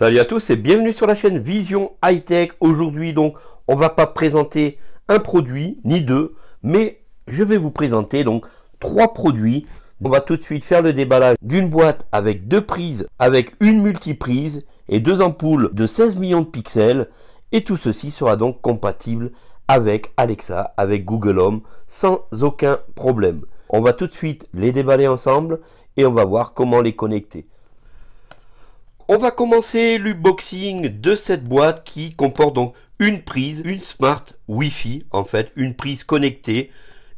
Salut à tous et bienvenue sur la chaîne Vision High Tech. Aujourd'hui donc, on va pas présenter un produit ni deux, mais je vais vous présenter donc trois produits. On va tout de suite faire le déballage d'une boîte avec deux prises, avec une multiprise et deux ampoules de 16 millions de pixels et tout ceci sera donc compatible avec Alexa, avec Google Home sans aucun problème. On va tout de suite les déballer ensemble et on va voir comment les connecter. On va commencer boxing de cette boîte qui comporte donc une prise, une Smart Wi-Fi en fait, une prise connectée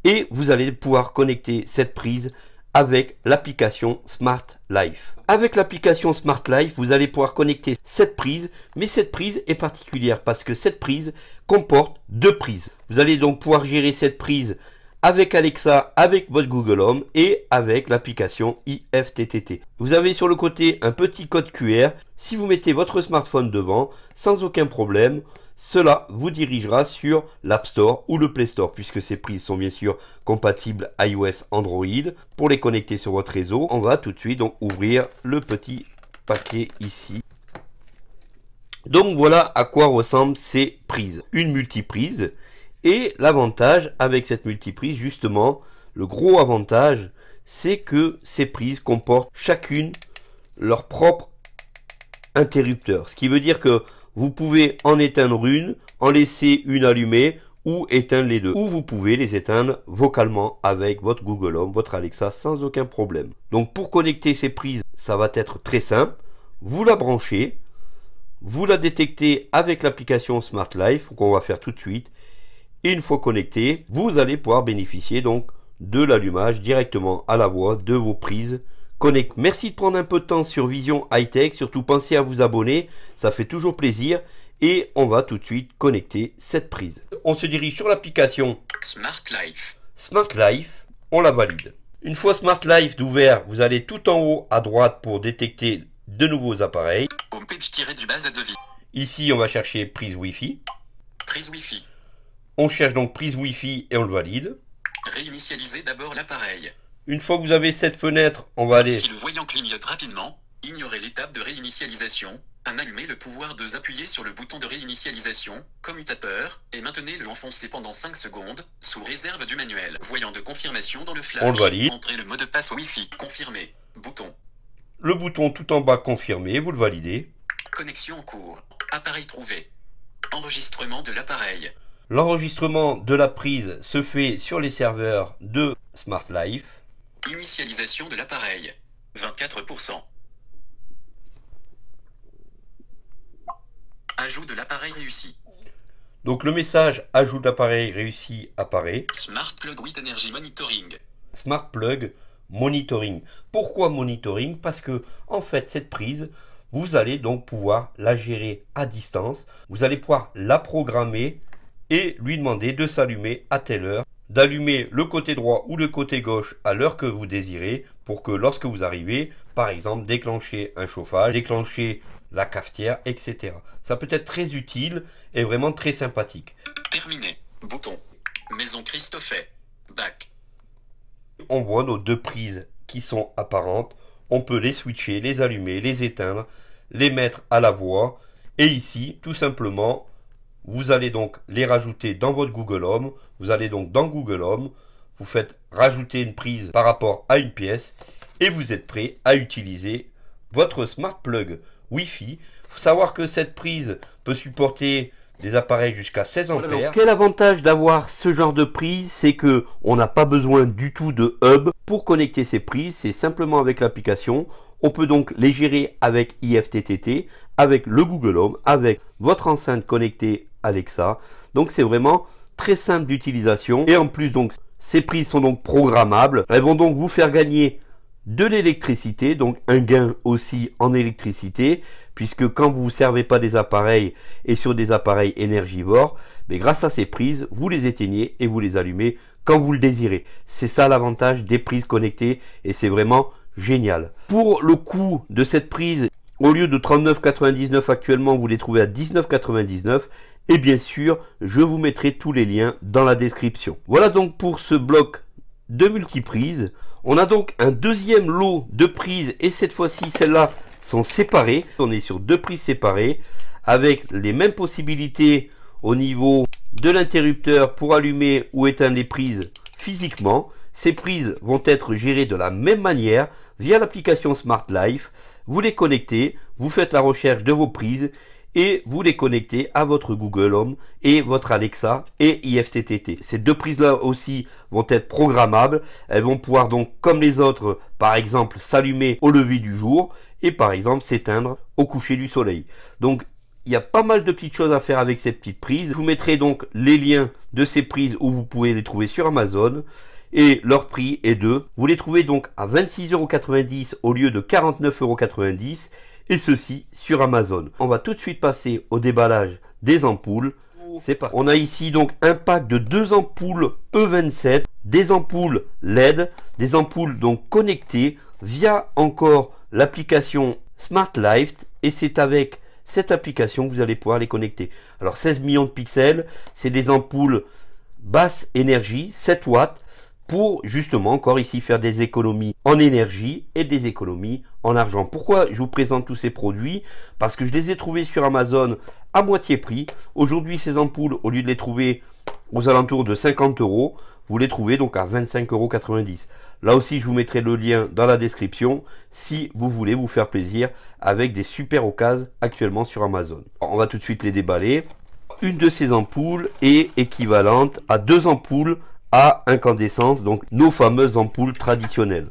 et vous allez pouvoir connecter cette prise avec l'application Smart Life. Avec l'application Smart Life, vous allez pouvoir connecter cette prise, mais cette prise est particulière parce que cette prise comporte deux prises. Vous allez donc pouvoir gérer cette prise avec Alexa, avec votre Google Home et avec l'application IFTTT. Vous avez sur le côté un petit code QR. Si vous mettez votre smartphone devant, sans aucun problème, cela vous dirigera sur l'App Store ou le Play Store puisque ces prises sont bien sûr compatibles iOS Android. Pour les connecter sur votre réseau, on va tout de suite donc ouvrir le petit paquet ici. Donc voilà à quoi ressemblent ces prises. Une multiprise et l'avantage avec cette multiprise, justement, le gros avantage, c'est que ces prises comportent chacune leur propre interrupteur. Ce qui veut dire que vous pouvez en éteindre une, en laisser une allumée ou éteindre les deux. Ou vous pouvez les éteindre vocalement avec votre Google Home, votre Alexa sans aucun problème. Donc pour connecter ces prises, ça va être très simple. Vous la branchez, vous la détectez avec l'application Smart Life qu'on va faire tout de suite une fois connecté, vous allez pouvoir bénéficier donc de l'allumage directement à la voix de vos prises Connect. Merci de prendre un peu de temps sur Vision Hightech. Tech. Surtout pensez à vous abonner, ça fait toujours plaisir. Et on va tout de suite connecter cette prise. On se dirige sur l'application Smart Life. Smart Life, on la valide. Une fois Smart Life d'ouvert, vous allez tout en haut à droite pour détecter de nouveaux appareils. Homepage du à devis. Ici, on va chercher prise Wi-Fi. Prise Wi-Fi. On cherche donc prise Wi-Fi et on le valide. Réinitialiser d'abord l'appareil. Une fois que vous avez cette fenêtre, on va aller... Si le voyant clignote rapidement, ignorez l'étape de réinitialisation. Un le pouvoir de appuyer sur le bouton de réinitialisation, commutateur, et maintenez-le enfoncé pendant 5 secondes, sous réserve du manuel. Voyant de confirmation dans le flash. On valide. Entrez le mot de passe Wi-Fi. Confirmer. Bouton. Le bouton tout en bas confirmé, vous le validez. Connexion en cours. Appareil trouvé. Enregistrement de l'appareil. L'enregistrement de la prise se fait sur les serveurs de Smart Life. Initialisation de l'appareil. 24%. Ajout de l'appareil réussi. Donc le message ajout d'appareil réussi apparaît. Smart Plug with Energy Monitoring. Smart Plug Monitoring. Pourquoi monitoring Parce que en fait cette prise, vous allez donc pouvoir la gérer à distance. Vous allez pouvoir la programmer et lui demander de s'allumer à telle heure, d'allumer le côté droit ou le côté gauche à l'heure que vous désirez pour que lorsque vous arrivez, par exemple, déclencher un chauffage, déclencher la cafetière, etc. Ça peut être très utile et vraiment très sympathique. Terminé. Bouton. Maison Christophe. Bac. On voit nos deux prises qui sont apparentes. On peut les switcher, les allumer, les éteindre, les mettre à la voix. Et ici, tout simplement, vous allez donc les rajouter dans votre Google Home. Vous allez donc dans Google Home, vous faites rajouter une prise par rapport à une pièce et vous êtes prêt à utiliser votre smart plug Wi-Fi. Faut savoir que cette prise peut supporter des appareils jusqu'à 16 ampères. quel avantage d'avoir ce genre de prise, c'est que on n'a pas besoin du tout de hub pour connecter ces prises, c'est simplement avec l'application, on peut donc les gérer avec IFTTT, avec le Google Home, avec votre enceinte connectée Alexa. Donc c'est vraiment très simple d'utilisation. Et en plus, donc, ces prises sont donc programmables. Elles vont donc vous faire gagner de l'électricité, donc un gain aussi en électricité, puisque quand vous ne servez pas des appareils et sur des appareils énergivores, mais grâce à ces prises, vous les éteignez et vous les allumez quand vous le désirez. C'est ça l'avantage des prises connectées et c'est vraiment génial. Pour le coût de cette prise, au lieu de 39,99 actuellement, vous les trouvez à 19,99. Et bien sûr, je vous mettrai tous les liens dans la description. Voilà donc pour ce bloc de multiprise On a donc un deuxième lot de prises et cette fois-ci, celles-là sont séparées. On est sur deux prises séparées avec les mêmes possibilités au niveau de l'interrupteur pour allumer ou éteindre les prises physiquement. Ces prises vont être gérées de la même manière via l'application Smart Life. Vous les connectez, vous faites la recherche de vos prises et vous les connectez à votre Google Home et votre Alexa et IFTTT. Ces deux prises-là aussi vont être programmables. Elles vont pouvoir donc, comme les autres, par exemple, s'allumer au lever du jour et par exemple s'éteindre au coucher du soleil. Donc il y a pas mal de petites choses à faire avec ces petites prises. Je vous mettrai donc les liens de ces prises où vous pouvez les trouver sur Amazon et leur prix est de, vous les trouvez donc à 26,90€ au lieu de 49,90€ et ceci sur Amazon. On va tout de suite passer au déballage des ampoules. Oh. C'est parti. On a ici donc un pack de deux ampoules E27, des ampoules LED, des ampoules donc connectées via encore l'application Smart Life et c'est avec cette application que vous allez pouvoir les connecter. Alors 16 millions de pixels, c'est des ampoules basse énergie, 7 watts, pour justement encore ici faire des économies en énergie et des économies en argent. Pourquoi je vous présente tous ces produits Parce que je les ai trouvés sur Amazon à moitié prix. Aujourd'hui, ces ampoules, au lieu de les trouver aux alentours de 50 euros, vous les trouvez donc à 25,90 euros. Là aussi, je vous mettrai le lien dans la description si vous voulez vous faire plaisir avec des super occasions actuellement sur Amazon. on va tout de suite les déballer. Une de ces ampoules est équivalente à deux ampoules incandescence, donc nos fameuses ampoules traditionnelles.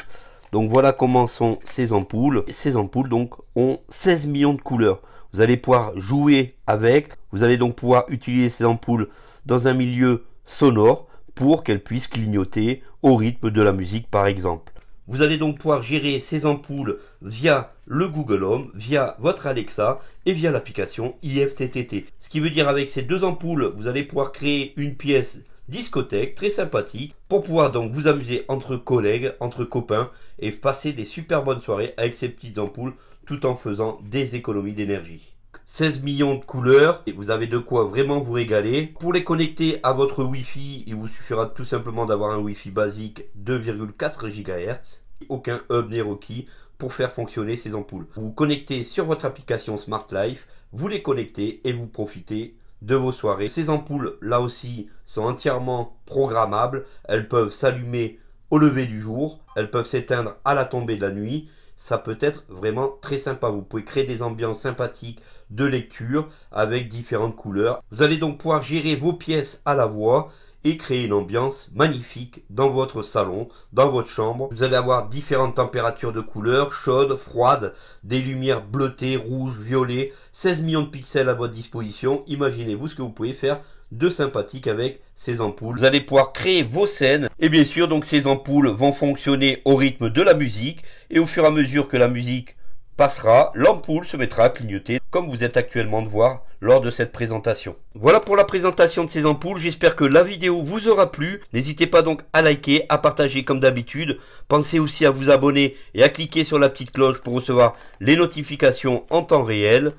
Donc voilà comment sont ces ampoules. Ces ampoules donc ont 16 millions de couleurs. Vous allez pouvoir jouer avec, vous allez donc pouvoir utiliser ces ampoules dans un milieu sonore pour qu'elles puissent clignoter au rythme de la musique par exemple. Vous allez donc pouvoir gérer ces ampoules via le Google Home, via votre Alexa et via l'application IFTTT. Ce qui veut dire avec ces deux ampoules, vous allez pouvoir créer une pièce discothèque très sympathique pour pouvoir donc vous amuser entre collègues, entre copains et passer des super bonnes soirées avec ces petites ampoules tout en faisant des économies d'énergie. 16 millions de couleurs et vous avez de quoi vraiment vous régaler. Pour les connecter à votre Wi-Fi, il vous suffira tout simplement d'avoir un Wi-Fi basique 2,4 GHz. Aucun hub n'est requis pour faire fonctionner ces ampoules. Vous, vous connectez sur votre application Smart Life, vous les connectez et vous profitez de vos soirées. Ces ampoules, là aussi, sont entièrement programmables. Elles peuvent s'allumer au lever du jour, elles peuvent s'éteindre à la tombée de la nuit. Ça peut être vraiment très sympa. Vous pouvez créer des ambiances sympathiques de lecture avec différentes couleurs. Vous allez donc pouvoir gérer vos pièces à la voix et créer une ambiance magnifique dans votre salon, dans votre chambre. Vous allez avoir différentes températures de couleurs, chaudes, froides, des lumières bleutées, rouges, violets, 16 millions de pixels à votre disposition. Imaginez-vous ce que vous pouvez faire de sympathique avec ces ampoules. Vous allez pouvoir créer vos scènes et bien sûr donc ces ampoules vont fonctionner au rythme de la musique et au fur et à mesure que la musique passera, l'ampoule se mettra à clignoter comme vous êtes actuellement de voir lors de cette présentation. Voilà pour la présentation de ces ampoules, j'espère que la vidéo vous aura plu. N'hésitez pas donc à liker, à partager comme d'habitude. Pensez aussi à vous abonner et à cliquer sur la petite cloche pour recevoir les notifications en temps réel.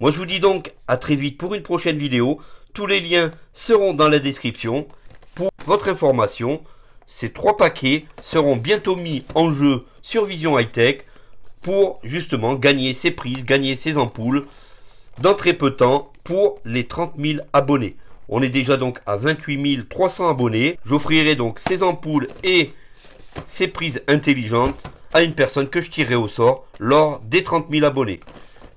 Moi je vous dis donc à très vite pour une prochaine vidéo. Tous les liens seront dans la description. Pour votre information, ces trois paquets seront bientôt mis en jeu sur Vision Hightech pour justement gagner ses prises, gagner ses ampoules dans très peu de temps pour les 30 000 abonnés. On est déjà donc à 28 300 abonnés. J'offrirai donc ces ampoules et ces prises intelligentes à une personne que je tirerai au sort lors des 30 000 abonnés.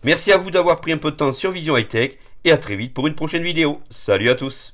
Merci à vous d'avoir pris un peu de temps sur Vision High Tech et à très vite pour une prochaine vidéo. Salut à tous